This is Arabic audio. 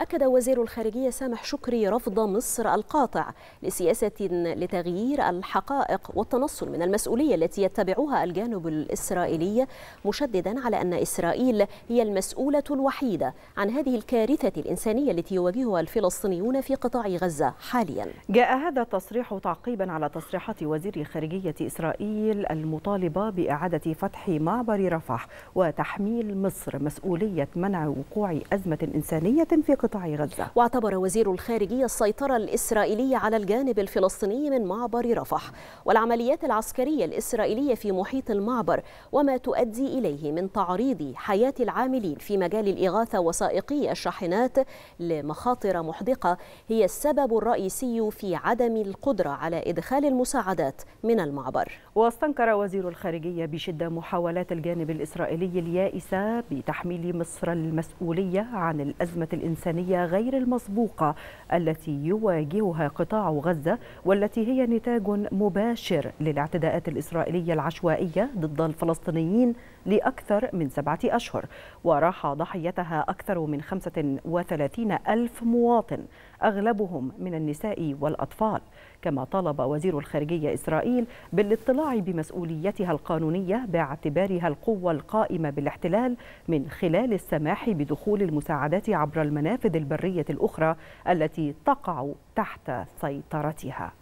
أكد وزير الخارجية سامح شكري رفض مصر القاطع لسياسة لتغيير الحقائق والتنصل من المسؤولية التي يتبعها الجانب الإسرائيلي مشددا على أن إسرائيل هي المسؤولة الوحيدة عن هذه الكارثة الإنسانية التي يواجهها الفلسطينيون في قطاع غزة حاليا جاء هذا التصريح تعقيبا على تصريحات وزير خارجية إسرائيل المطالبة بإعادة فتح معبر رفح وتحميل مصر مسؤولية منع وقوع أزمة إنسانية في قطاع غزة واعتبر وزير الخارجية السيطرة الإسرائيلية على الجانب الفلسطيني من معبر رفح والعمليات العسكرية الإسرائيلية في محيط المعبر وما تؤدي إليه من تعريض حياة العاملين في مجال الإغاثة وسائقي الشاحنات لمخاطر محدقة هي السبب الرئيسي في عدم القدرة على إدخال المساعدات من المعبر واستنكر وزير الخارجية بشدة محاولات الجانب الإسرائيلي اليائسة بتحميل مصر المسؤولية عن الأزمة الإنسانية الإنسانية غير المسبوقة التي يواجهها قطاع غزة والتي هي نتاج مباشر للاعتداءات الإسرائيلية العشوائية ضد الفلسطينيين لأكثر من سبعة أشهر وراح ضحيتها أكثر من 35 ألف مواطن أغلبهم من النساء والأطفال كما طالب وزير الخارجية إسرائيل بالاطلاع بمسؤوليتها القانونية باعتبارها القوة القائمة بالاحتلال من خلال السماح بدخول المساعدات عبر المنافذ المنافذ البرية الأخرى التي تقع تحت سيطرتها